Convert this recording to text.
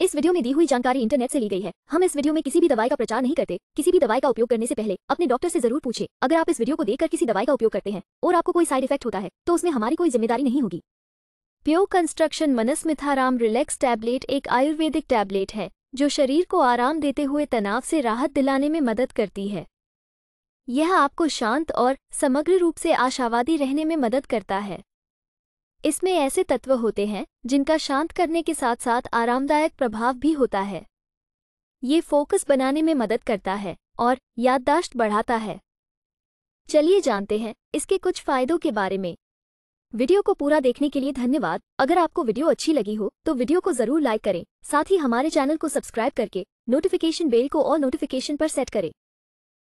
इस वीडियो में दी हुई जानकारी इंटरनेट से ली गई है हम इस वीडियो में किसी भी दवाई का प्रचार नहीं करते किसी भी दवाई का उपयोग करने से पहले अपने डॉक्टर से जरूर पूछे अगर आप इस वीडियो को देखकर किसी दवाई का उपयोग करते हैं और आपको कोई साइड इफेक्ट होता है तो उसमें हमारी कोई जिम्मेदारी नहीं होगी प्योर कंस्ट्रक्शन मनस्मिथाराम रिलैक्स टैबलेट एक आयुर्वेदिक टैबलेट है जो शरीर को आराम देते हुए तनाव से राहत दिलाने में मदद करती है यह आपको शांत और समग्र रूप से आशावादी रहने में मदद करता है इसमें ऐसे तत्व होते हैं जिनका शांत करने के साथ साथ आरामदायक प्रभाव भी होता है ये फोकस बनाने में मदद करता है और याददाश्त बढ़ाता है चलिए जानते हैं इसके कुछ फायदों के बारे में वीडियो को पूरा देखने के लिए धन्यवाद अगर आपको वीडियो अच्छी लगी हो तो वीडियो को जरूर लाइक करें साथ ही हमारे चैनल को सब्सक्राइब करके नोटिफिकेशन बेल को और नोटिफिकेशन पर सेट करें